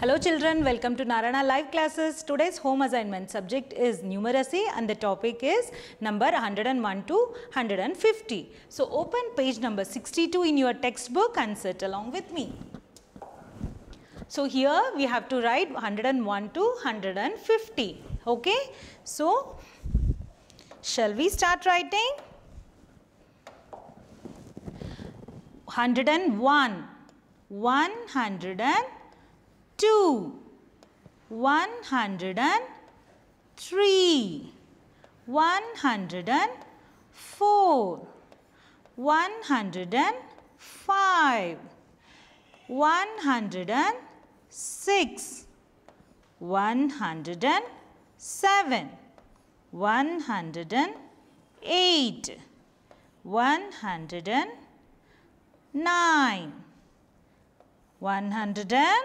Hello children, welcome to Narana Live Classes. Today's home assignment subject is numeracy and the topic is number 101 to 150. So open page number 62 in your textbook and sit along with me. So here we have to write 101 to 150. Okay, so shall we start writing? 101, 101 two, one hundred and three, one hundred and four, one hundred and five, one hundred and six, one hundred and seven, one hundred and eight, one hundred and nine, one hundred and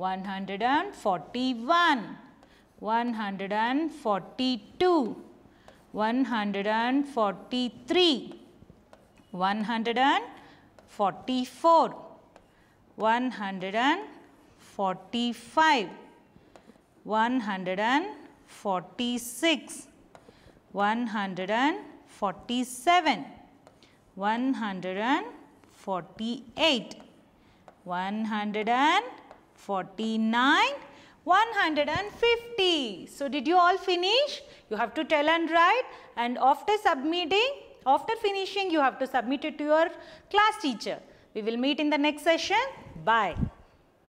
141, 142, 143, 144, 145, 146, 147, 148, 149, 49, 150. So did you all finish? You have to tell and write and after submitting, after finishing you have to submit it to your class teacher. We will meet in the next session. Bye.